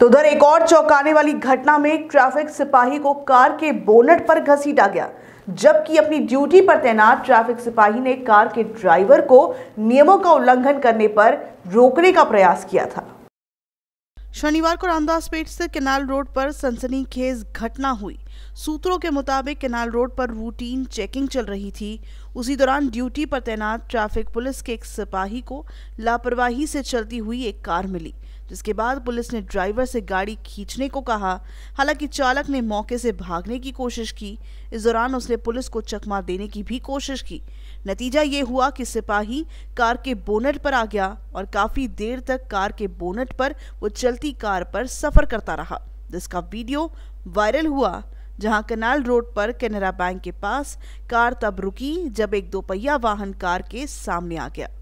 तो उधर एक और चौंकाने वाली घटना में ट्रैफिक सिपाही को कार के बोनट पर घसीटा गया जबकि अपनी ड्यूटी पर तैनात ट्रैफिक सिपाही ने कार के ड्राइवर को नियमों का उल्लंघन करने पर रोकने का प्रयास किया था शनिवार को रामदास पेट से केनाल रोड पर सनसनीखेज घटना हुई सूत्रों के मुताबिक केनाल रोड पर रूटीन चेकिंग चल रही थी उसी दौरान ड्यूटी पर तैनात ट्रैफिक पुलिस के एक सिपाही को लापरवाही से चलती हुई एक कार मिली जिसके बाद पुलिस ने ड्राइवर से गाड़ी खींचने को कहा हालांकि चालक ने मौके से भागने की कोशिश की इस दौरान उसने पुलिस को चकमा देने की भी कोशिश की नतीजा ये हुआ कि सिपाही कार के बोनट पर आ गया और काफ़ी देर तक कार के बोनट पर वो चलती कार पर सफ़र करता रहा जिसका वीडियो वायरल हुआ जहां कनाल रोड पर केनरा बैंक के पास कार तब रुकी जब एक दोपहिया वाहन कार के सामने आ गया